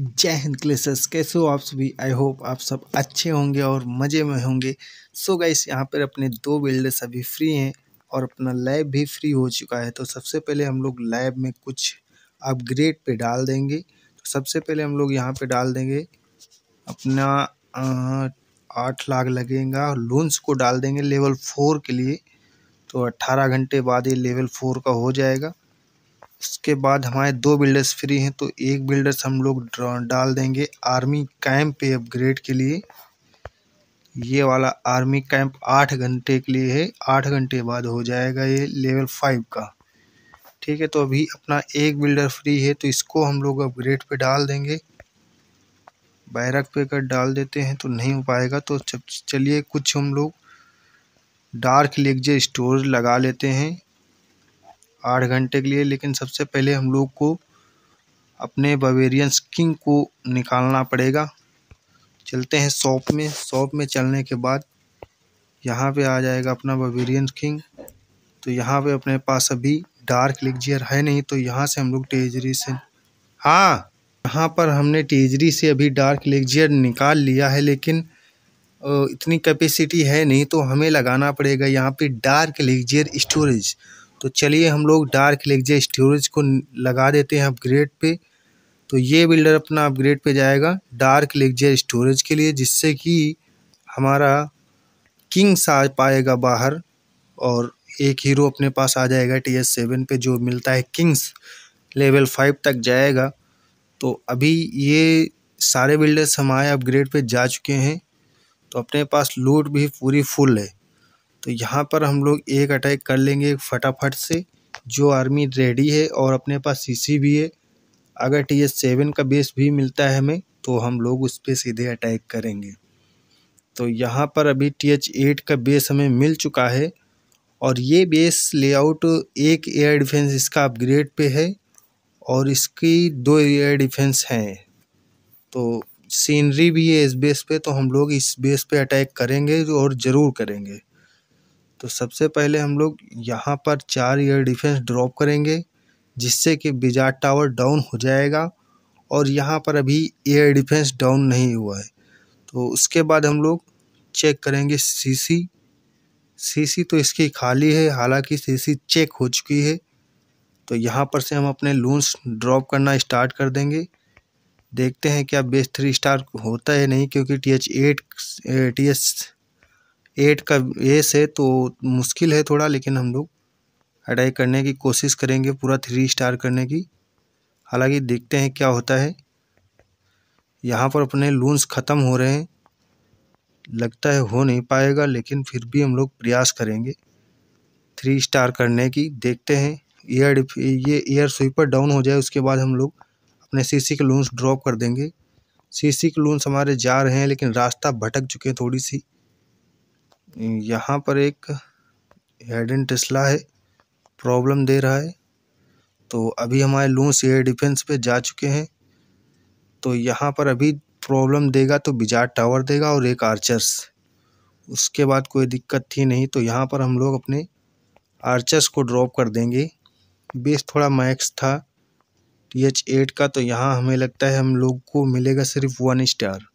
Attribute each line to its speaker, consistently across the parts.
Speaker 1: जय हिंद क्लेसेस कैसे हो आप सभी आई होप आप सब अच्छे होंगे और मज़े में होंगे सो so गाइस यहाँ पर अपने दो बिल्डर्स अभी फ्री हैं और अपना लैब भी फ्री हो चुका है तो सबसे पहले हम लोग लैब में कुछ अपग्रेड पे डाल देंगे तो सबसे पहले हम लोग यहाँ पे डाल देंगे अपना आठ लाख लगेगा लोन्स को डाल देंगे लेवल फोर के लिए तो अट्ठारह घंटे बाद ये लेवल फोर का हो जाएगा उसके बाद हमारे दो बिल्डर्स फ्री हैं तो एक बिल्डर्स हम लोग डाल देंगे आर्मी कैंप पे अपग्रेड के लिए ये वाला आर्मी कैंप आठ घंटे के लिए है आठ घंटे बाद हो जाएगा ये लेवल फाइव का ठीक है तो अभी अपना एक बिल्डर फ्री है तो इसको हम लोग अपग्रेड पे डाल देंगे बैरक पे अगर डाल देते हैं तो नहीं हो पाएगा तो चलिए कुछ हम लोग डार्क लेग्जे स्टोर लगा लेते हैं आठ घंटे के लिए लेकिन सबसे पहले हम लोग को अपने बवेरियंस किंग को निकालना पड़ेगा चलते हैं शॉप में शॉप में चलने के बाद यहाँ पे आ जाएगा अपना बवेरियन किंग तो यहाँ पे अपने पास अभी डार्क लिगजियर है नहीं तो यहाँ से हम लोग टेजरी से हाँ यहाँ पर हमने टेजरी से अभी डार्क लिगजियर निकाल लिया है लेकिन इतनी कैपेसिटी है नहीं तो हमें लगाना पड़ेगा यहाँ पे डार्क लिगजियर स्टोरेज तो चलिए हम लोग डार्क लेगजे स्टोरेज को लगा देते हैं अपग्रेड पे तो ये बिल्डर अपना अपग्रेड पे जाएगा डार्क लेगजे स्टोरेज के लिए जिससे कि हमारा किंग्स आ पाएगा बाहर और एक हीरो अपने पास आ जाएगा टी एस सेवन पर जो मिलता है किंग्स लेवल फाइव तक जाएगा तो अभी ये सारे बिल्डर्स हमारे अपग्रेड पे जा चुके हैं तो अपने पास लूट भी पूरी फुल है तो यहाँ पर हम लोग एक अटैक कर लेंगे फटाफट से जो आर्मी रेडी है और अपने पास सीसी भी है अगर टी एस सेवन का बेस भी मिलता है हमें तो हम लोग उस पर सीधे अटैक करेंगे तो यहाँ पर अभी टी एच एट का बेस हमें मिल चुका है और ये बेस लेआउट एक एयर डिफेंस इसका अपग्रेड पे है और इसकी दो एयर डिफेंस हैं तो सीनरी भी है इस बेस पे तो हम लोग इस बेस पे अटैक करेंगे और ज़रूर करेंगे तो सबसे पहले हम लोग यहाँ पर चार एयर डिफेंस ड्रॉप करेंगे जिससे कि बिजार टावर डाउन हो जाएगा और यहाँ पर अभी एयर डिफेंस डाउन नहीं हुआ है तो उसके बाद हम लोग चेक करेंगे सीसी सीसी तो इसकी खाली है हालांकि सीसी चेक हो चुकी है तो यहाँ पर से हम अपने लूंस ड्रॉप करना स्टार्ट कर देंगे देखते हैं क्या बेस थ्री स्टार होता है नहीं क्योंकि T H eight T H eight का एस है तो मुश्किल है थोड़ा लेकिन हम लोग अटैक करने की कोशिश करेंगे पूरा थ्री स्टार करने की हालांकि देखते हैं क्या होता है यहाँ पर अपने लून्स ख़त्म हो रहे हैं लगता है हो नहीं पाएगा लेकिन फिर भी हम लोग प्रयास करेंगे थ्री स्टार करने की देखते हैं एयर ये एयर स्वीपर डाउन हो जाए उसके बाद हम लोग अपने सीसी के लून्स ड्रॉप कर देंगे सीसी के लून्स हमारे जा रहे हैं लेकिन रास्ता भटक चुके हैं थोड़ी सी यहाँ पर एक हेडन टेस्ला है प्रॉब्लम दे रहा है तो अभी हमारे लूस एयर डिफेंस पे जा चुके हैं तो यहाँ पर अभी प्रॉब्लम देगा तो बिजार टावर देगा और एक आर्चर्स उसके बाद कोई दिक्कत थी नहीं तो यहाँ पर हम लोग अपने आर्चर्स को ड्रॉप कर देंगे बेस थोड़ा मैक्स था टी एच एट का तो यहाँ हमें लगता है हम लोग को मिलेगा सिर्फ वन स्टार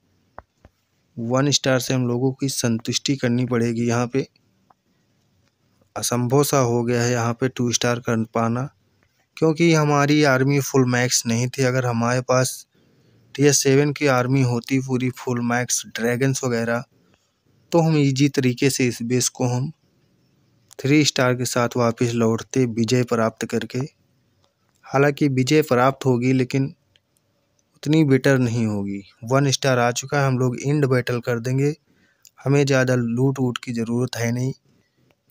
Speaker 1: वन स्टार से हम लोगों की संतुष्टि करनी पड़ेगी यहाँ पे असंभव सा हो गया है यहाँ पे टू स्टार कर पाना क्योंकि हमारी आर्मी फुल मैक्स नहीं थी अगर हमारे पास टी एस सेवन की आर्मी होती पूरी फुल मैक्स ड्रैगन्स वगैरह तो हम इजी तरीके से इस बेस को हम थ्री स्टार के साथ वापस लौटते विजय प्राप्त करके हालांकि विजय प्राप्त होगी लेकिन उतनी बेटर नहीं होगी वन स्टार आ चुका है हम लोग इंड बैटल कर देंगे हमें ज़्यादा लूट वूट की ज़रूरत है नहीं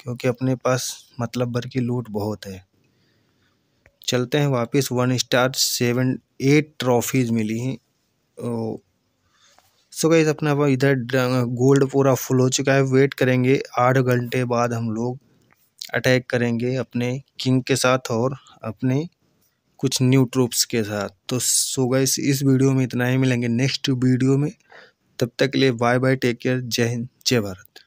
Speaker 1: क्योंकि अपने पास मतलब भर की लूट बहुत है चलते हैं वापस one star seven eight trophies मिली हैं सो गई अपना इधर गोल्ड पूरा फुल हो चुका है वेट करेंगे आठ घंटे बाद हम लोग अटैक करेंगे अपने किंग के साथ और अपने कुछ न्यू ट्रूप्स के साथ तो सो गैस इस वीडियो में इतना ही मिलेंगे नेक्स्ट वीडियो में तब तक के लिए बाय बाय टेक केयर जय हिंद जय भारत